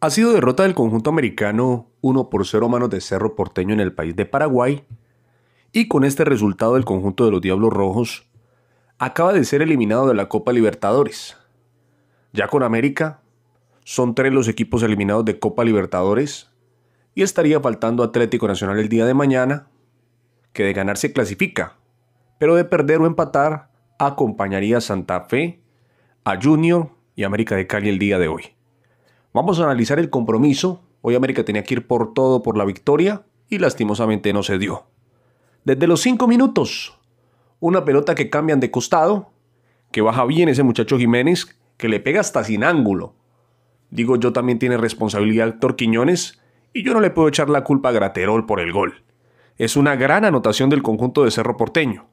Ha sido derrota del conjunto americano 1 por 0 manos de Cerro Porteño en el país de Paraguay y con este resultado el conjunto de los Diablos Rojos acaba de ser eliminado de la Copa Libertadores. Ya con América son tres los equipos eliminados de Copa Libertadores y estaría faltando Atlético Nacional el día de mañana que de ganar se clasifica, pero de perder o empatar acompañaría a Santa Fe, a Junior y América de Cali el día de hoy. Vamos a analizar el compromiso. Hoy América tenía que ir por todo, por la victoria, y lastimosamente no se dio. Desde los 5 minutos, una pelota que cambian de costado, que baja bien ese muchacho Jiménez, que le pega hasta sin ángulo. Digo yo también tiene responsabilidad Héctor y yo no le puedo echar la culpa a Graterol por el gol. Es una gran anotación del conjunto de Cerro Porteño.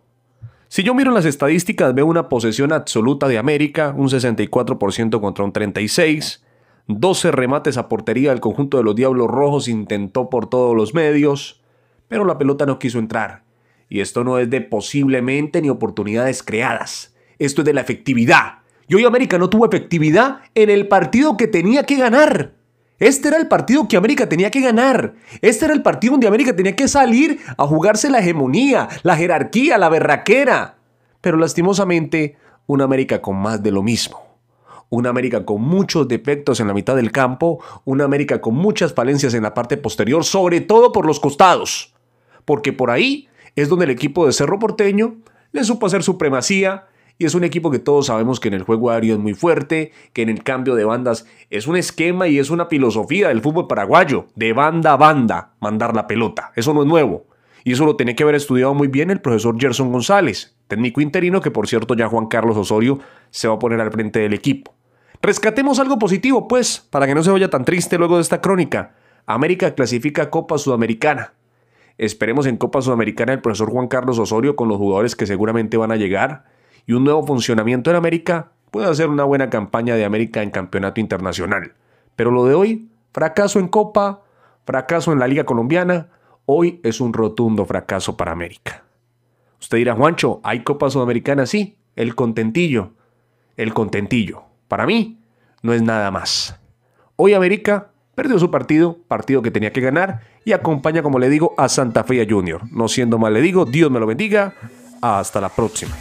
Si yo miro las estadísticas, veo una posesión absoluta de América, un 64% contra un 36%, 12 remates a portería del conjunto de los Diablos Rojos, intentó por todos los medios, pero la pelota no quiso entrar. Y esto no es de posiblemente ni oportunidades creadas, esto es de la efectividad. Y hoy América no tuvo efectividad en el partido que tenía que ganar. Este era el partido que América tenía que ganar. Este era el partido donde América tenía que salir a jugarse la hegemonía, la jerarquía, la berraquera. Pero lastimosamente, una América con más de lo mismo una América con muchos defectos en la mitad del campo, una América con muchas falencias en la parte posterior, sobre todo por los costados, porque por ahí es donde el equipo de Cerro Porteño le supo hacer supremacía y es un equipo que todos sabemos que en el juego aéreo es muy fuerte, que en el cambio de bandas es un esquema y es una filosofía del fútbol paraguayo, de banda a banda, mandar la pelota. Eso no es nuevo. Y eso lo tiene que haber estudiado muy bien el profesor Gerson González, técnico interino que por cierto ya Juan Carlos Osorio se va a poner al frente del equipo. Rescatemos algo positivo, pues, para que no se vaya tan triste luego de esta crónica. América clasifica Copa Sudamericana. Esperemos en Copa Sudamericana el profesor Juan Carlos Osorio con los jugadores que seguramente van a llegar y un nuevo funcionamiento en América puede hacer una buena campaña de América en campeonato internacional. Pero lo de hoy, fracaso en Copa, fracaso en la Liga Colombiana, hoy es un rotundo fracaso para América. Usted dirá, Juancho, ¿hay Copa Sudamericana? Sí, el contentillo, el contentillo. Para mí, no es nada más. Hoy América perdió su partido, partido que tenía que ganar, y acompaña, como le digo, a Santa Fe Junior. No siendo mal, le digo, Dios me lo bendiga. Hasta la próxima.